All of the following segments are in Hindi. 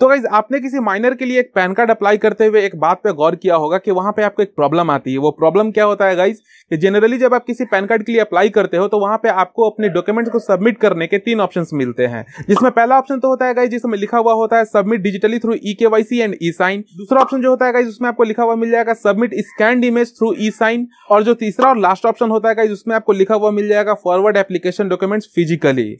तो गाइज आपने किसी माइनर के लिए एक पैन कार्ड अप्लाई करते हुए एक बात पे गौर किया होगा कि वहां पे आपको एक प्रॉब्लम आती है वो प्रॉब्लम क्या होता है गाइज कि जनरली जब आप किसी पैन कार्ड के लिए अप्लाई करते हो तो वहां पे आपको अपने डॉक्यूमेंट्स को सबमिट करने के तीन ऑप्शन मिलते हैं जिसमें पहला ऑप्शन तो होता है गाइज जिसमें लिखा हुआ होता है submit digitally through e K and e sign दूसरा ऑप्शन जो होता है गाइज उसमें आपको लिखा हुआ मिल जाएगा submit scanned image through e sign और जो तीसरा और लास्ट ऑप्शन होता है गाइज उसमें आपको लिखा हुआ मिल जाएगा फॉरवर्ड एप्लीकेशन डॉक्यूमेंट्स फिजिकली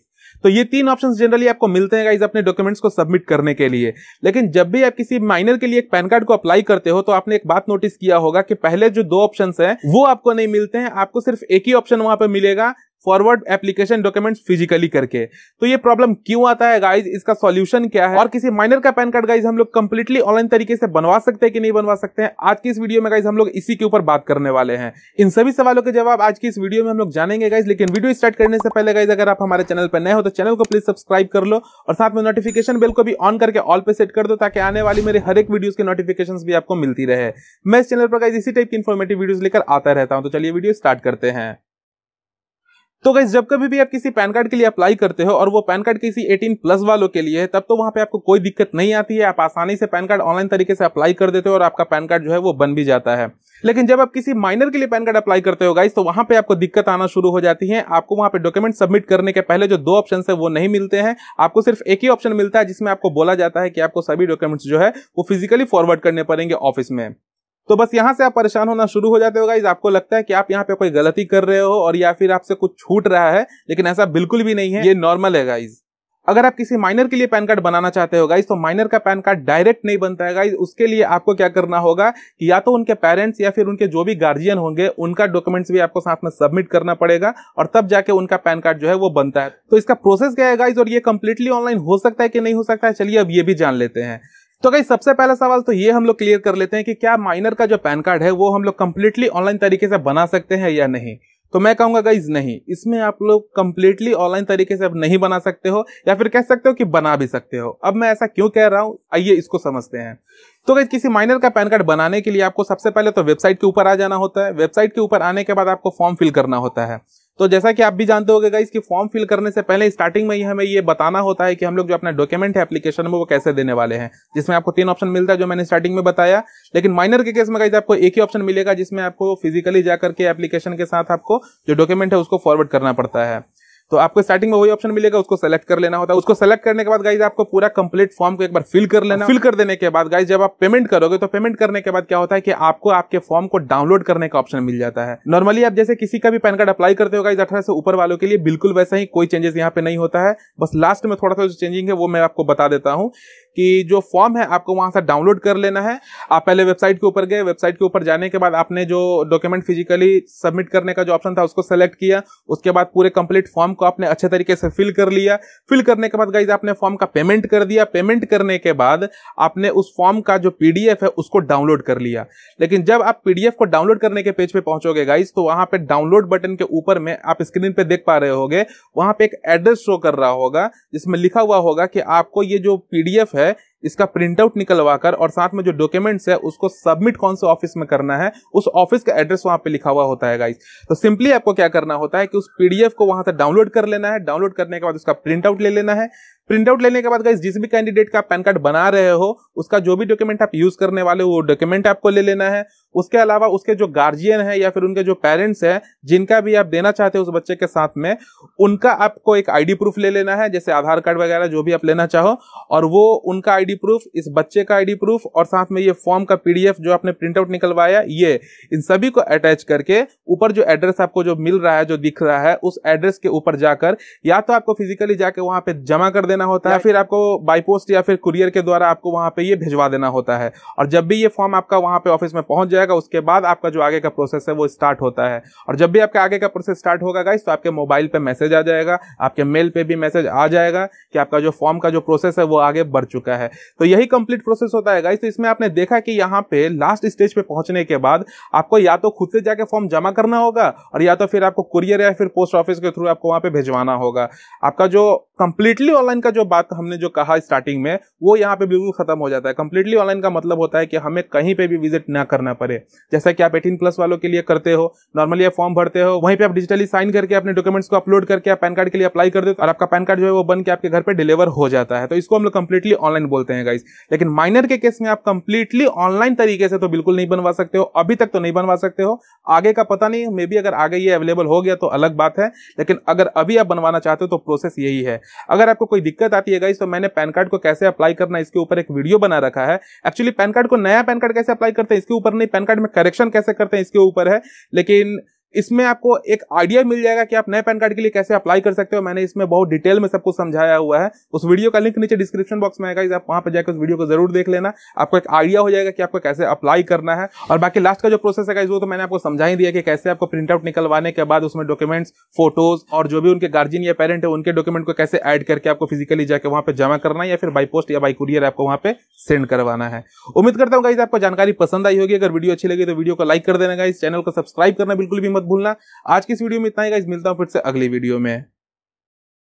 तो ये तीन ऑप्शन जनरली आपको मिलते हैं गाइज अपने डॉक्यूमेंट्स को सबमिट करने के लिए लेकिन जब भी आप किसी माइनर के लिए एक पैन कार्ड को अप्लाई करते हो तो आपने एक बात नोटिस किया होगा कि पहले जो दो ऑप्शन है वो आपको नहीं मिलते हैं आपको सिर्फ एक ही ऑप्शन वहां पर मिलेगा फॉरवर्ड एप्लीकेशन डॉक्यूमेंट फिजिकली करके तो ये प्रॉब्लम क्यों आता है गाइज इसका सॉल्यूशन क्या है और किसी माइनर का पैन कार्ड गाइज हम लोग कंप्लीटली ऑनलाइन तरीके से बनवा सकते हैं कि नहीं बनवा सकते हैं आज की इस वीडियो में गाइज हम लोग इसी के ऊपर बात करने वाले हैं इन सभी सवालों के जवाब आज की इस वीडियो में हम लोग जानेंगे गाइज लेकिन वीडियो स्टार्ट करने से पहले गाइज अगर आप हमारे चैनल पर नए हो तो चैनल को प्लीज सब्सक्राइब कर लो और साथ में नोटिफिकेशन बिल को भी ऑन करके ऑल पे सेट कर दो ताकि आने वाली मेरे हर एक वीडियो के नोटिफिकेशन भी आपको मिलती रहे मैं इस चैनल पर गाइज इसी टाइप की इन्फॉर्मेटिव वीडियो लेकर आता रहता हूँ तो चलिए वीडियो स्टार्ट करते हैं तो गैस जब कभी भी आप किसी पैन कार्ड के लिए अप्लाई करते हो और वो पैन कार्ड किसी 18 प्लस वालों के लिए है तब तो वहां पे आपको कोई दिक्कत नहीं आती है आप आसानी से पैन कार्ड ऑनलाइन तरीके से अप्लाई कर देते हो और आपका पैन कार्ड जो है वो बन भी जाता है लेकिन जब आप किसी माइनर के लिए पैन कार्ड अप्लाई करते हो गाइस तो वहां पे आपको दिक्कत आना शुरू हो जाती है आपको वहां पे डॉक्यूमेंट सबमिट करने के पहले जो दो ऑप्शन है वो नहीं मिलते हैं आपको सिर्फ एक ही ऑप्शन मिलता है जिसमें आपको बोला जाता है कि आपको सभी डॉक्यूमेंट्स जो है वो फिजिकली फॉरवर्ड करने पड़ेंगे ऑफिस में तो बस यहाँ से आप परेशान होना शुरू हो जाते हो गाइज आपको लगता है कि आप यहाँ पे कोई गलती कर रहे हो और या फिर आपसे कुछ छूट रहा है लेकिन ऐसा बिल्कुल भी नहीं है ये नॉर्मल है गाइज अगर आप किसी माइनर के लिए पैन कार्ड बनाना चाहते हो गाइज तो माइनर का पैन कार्ड डायरेक्ट नहीं बनता है गाइज उसके लिए आपको क्या करना होगा कि या तो उनके पेरेंट्स या फिर उनके जो भी गार्जियन होंगे उनका डॉक्यूमेंट्स भी आपको साथ में सबमिट करना पड़ेगा और तब जाके उनका पैन कार्ड जो है वो बनता है तो इसका प्रोसेस क्या है गाइज और ये कंप्लीटली ऑनलाइन हो सकता है कि नहीं हो सकता है चलिए अब ये भी जान लेते हैं तो कहीं सबसे पहला सवाल तो ये हम लोग क्लियर कर लेते हैं कि क्या माइनर का जो पैन कार्ड है वो हम लोग कंप्लीटली ऑनलाइन तरीके से बना सकते हैं या नहीं तो मैं कहूंगा गाइज नहीं इसमें आप लोग कंप्लीटली ऑनलाइन तरीके से अब नहीं बना सकते हो या फिर कह सकते हो कि बना भी सकते हो अब मैं ऐसा क्यों कह रहा हूं आइए इसको समझते हैं तो गाइज किसी माइनर का पैन कार्ड बनाने के लिए आपको सबसे पहले तो वेबसाइट के ऊपर आ जाना होता है वेबसाइट के ऊपर आने के बाद आपको फॉर्म फिल करना होता है तो जैसा कि आप भी जानते हो गए इसके फॉर्म फिल करने से पहले स्टार्टिंग में ही हमें ये बताना होता है कि हम लोग जो अपना डॉक्यूमेंट है एप्लीकेशन में वो कैसे देने वाले हैं जिसमें आपको तीन ऑप्शन मिलता है जो मैंने स्टार्टिंग में बताया लेकिन माइनर के केस में गाइज आपको एक ही ऑप्शन मिलेगा जिसमें आपको फिजिकली जाकर के एप्लीकेशन के साथ आपको जो डॉक्यूमेंट है उसको फॉरवर्ड करना पड़ता है तो आपको स्टार्टिंग में वही ऑप्शन मिलेगा उसको सेलेक्ट कर लेना होता है उसको सेलेक्ट करने के बाद गाइज आपको पूरा कंप्लीट फॉर्म को एक बार फिल कर लेना फिल कर देने के बाद गाइज जब आप पेमेंट करोगे तो पेमेंट करने के बाद क्या होता है कि आपको आपके फॉर्म को डाउनलोड करने का ऑप्शन मिल जाता है नॉर्मली आप जैसे किसी का भी पैन कार्ड अप्लाई करते हो गाइज अठारह से ऊपर वालों के लिए बिल्कुल वैसा ही कोई चेंजेस यहाँ पे नहीं होता है बस लास्ट में थोड़ा सा जो चेंजिंग है वो मैं आपको बता देता हूँ कि जो फॉर्म है आपको वहां से डाउनलोड कर लेना है आप पहले वेबसाइट के ऊपर गए वेबसाइट के ऊपर जाने के बाद आपने जो डॉक्यूमेंट फिजिकली सबमिट करने का जो ऑप्शन था उसको सेलेक्ट किया उसके बाद पूरे कंप्लीट फॉर्म को आपने अच्छे तरीके से फिल कर लिया फिल करने के बाद गाइज आपने फॉर्म का पेमेंट कर दिया पेमेंट करने के बाद आपने उस फॉर्म का जो पीडीएफ है उसको डाउनलोड कर लिया लेकिन जब आप पीडीएफ को डाउनलोड करने के पेज पे पहुंचोगे गाइज तो वहां पे डाउनलोड बटन के ऊपर में आप स्क्रीन पे देख पा रहे होगे वहां पे एक एड्रेस शो कर रहा होगा जिसमें लिखा हुआ होगा कि आपको ये जो पीडीएफ है इसका प्रिंटआउट निकलवाकर और साथ में जो डॉक्यूमेंट्स है उसको सबमिट कौन से ऑफिस में करना है उस ऑफिस का एड्रेस वहां पे लिखा हुआ होता है गाइस तो सिंपली आपको क्या करना होता है कि उस पीडीएफ को वहां से डाउनलोड कर लेना है डाउनलोड करने के बाद उसका प्रिंटआउट ले लेना है प्रिंटआउट लेने के बाद गाइस जिस भी कैंडिडेट का पैन कार्ड बना रहे हो उसका जो भी डॉक्यूमेंट आप यूज करने वाले हो वो डॉक्यूमेंट आपको ले लेना है उसके अलावा उसके जो गार्जियन है या फिर उनके जो पेरेंट्स हैं जिनका भी आप देना चाहते हो उस बच्चे के साथ में उनका आपको एक आईडी प्रूफ ले लेना है जैसे आधार कार्ड वगैरह जो भी आप लेना चाहो और वो उनका आईडी प्रूफ इस बच्चे का आईडी प्रूफ और साथ में ये फॉर्म का पीडीएफ जो आपने प्रिंटआउट निकलवाया ये इन सभी को अटैच करके ऊपर जो एड्रेस आपको जो मिल रहा है जो दिख रहा है उस एड्रेस के ऊपर जाकर या तो आपको फिजिकली जाके वहां पर जमा कर देना होता है फिर आपको बाईपोस्ट या फिर कुरियर के द्वारा आपको वहां पर ये भिजवा देना होता है और जब भी ये फॉर्म आपका वहां पे ऑफिस में पहुंच जाए जाएगा उसके बाद आपका जो आगे का प्रोसेस है वो स्टार्ट होता है और जब भी आपका आगे का प्रोसेस स्टार्ट होगा गाइस तो आपके मोबाइल पे मैसेज आ जाएगा आपके मेल पे भी मैसेज आ जाएगा कि आपका जो फॉर्म का जो प्रोसेस है वो आगे बढ़ चुका है तो यही कंप्लीट प्रोसेस होता है गाइस तो इसमें आपने देखा कि यहाँ पे लास्ट स्टेज पे पहुंचने के बाद आपको या तो खुद से जाके फॉर्म जमा करना होगा और या तो फिर आपको कुरियर या फिर पोस्ट ऑफिस के थ्रू आपको वहां पर भिजवाना होगा आपका जो कंप्लीटली ऑनलाइन का जो बात हमने जो कहा स्टार्टिंग में वो यहाँ पे बिल्कुल खत्म हो जाता है कंप्लीटली ऑनलाइन का मतलब होता है कि हमें कहीं पे भी विजिट ना करना पड़े जैसा कि आप एटीन प्लस वालों के लिए करते हो नॉर्मली आप फॉर्म भरते हो वहीं पे आप डिजिटली साइन करके अपने डॉक्यूमेंट्स को अपलोड करके आप पैन कार्ड के लिए अप्लाई कर देते हो और आपका पैन कार्ड जो है वो बन के आपके घर पर डिलीवर हो जाता है तो इसको हम लोग कंप्लीटली ऑनलाइन बोलते हैं गाइस लेकिन माइनर के केस में आप कंप्लीटली ऑनलाइन तरीके से तो बिल्कुल नहीं बनवा सकते हो अभी तक तो नहीं बनवा सकते हो आगे का पता नहीं मे बी अगर आगे ये अवेलेबल हो गया तो अलग बात है लेकिन अगर अभी आप बनवाना चाहते हो तो प्रोसेस यही है अगर आपको कोई दिक्कत आती है गाइस तो मैंने पैन कार्ड को कैसे अप्लाई करना इसके ऊपर एक वीडियो बना रखा है एक्चुअली पैन कार्ड को नया पैन कार्ड कैसे अप्लाई करते हैं इसके ऊपर नहीं पैन कार्ड में करेक्शन कैसे करते हैं इसके ऊपर है लेकिन इसमें आपको एक आइडिया मिल जाएगा कि आप नए पैन कार्ड के लिए कैसे अप्लाई कर सकते हो मैंने इसमें बहुत डिटेल में सब कुछ समझाया हुआ है उस वीडियो का लिंक नीचे डिस्क्रिप्शन बॉक्स में आएगा आप वहां पर जाकर उस वीडियो को जरूर देख लेना आपको एक आइडिया हो जाएगा कि आपको कैसे अप्लाई करना है और बाकी लास्ट का जो प्रोसेस है वो तो मैंने आपको समझा ही दिया कि कैसे आपको प्रिंटआउट निकलवाने के बाद उसमें डॉक्यूमेंट्स फोटोज और जो भी उनके गार्जियन या पेरेंट है उनके डॉक्यूमेंट को कैसे एड करके आपको फिजिकली जाकर वहां पर जमा करना है या फिर बाई पोस्ट या बाई कुरियर आपको वहां पर सेंड करवाना है उम्मीद करता हूँ आपको जानकारी पसंद आई होगी अगर वीडियो अच्छी लगी तो वीडियो को लाइक कर देना इस चैनल को सब्सक्राइब करना बिल्कुल भी मत भूलना आज की इस वीडियो में इतना ही मिलता हूँ फिर से अगली वीडियो में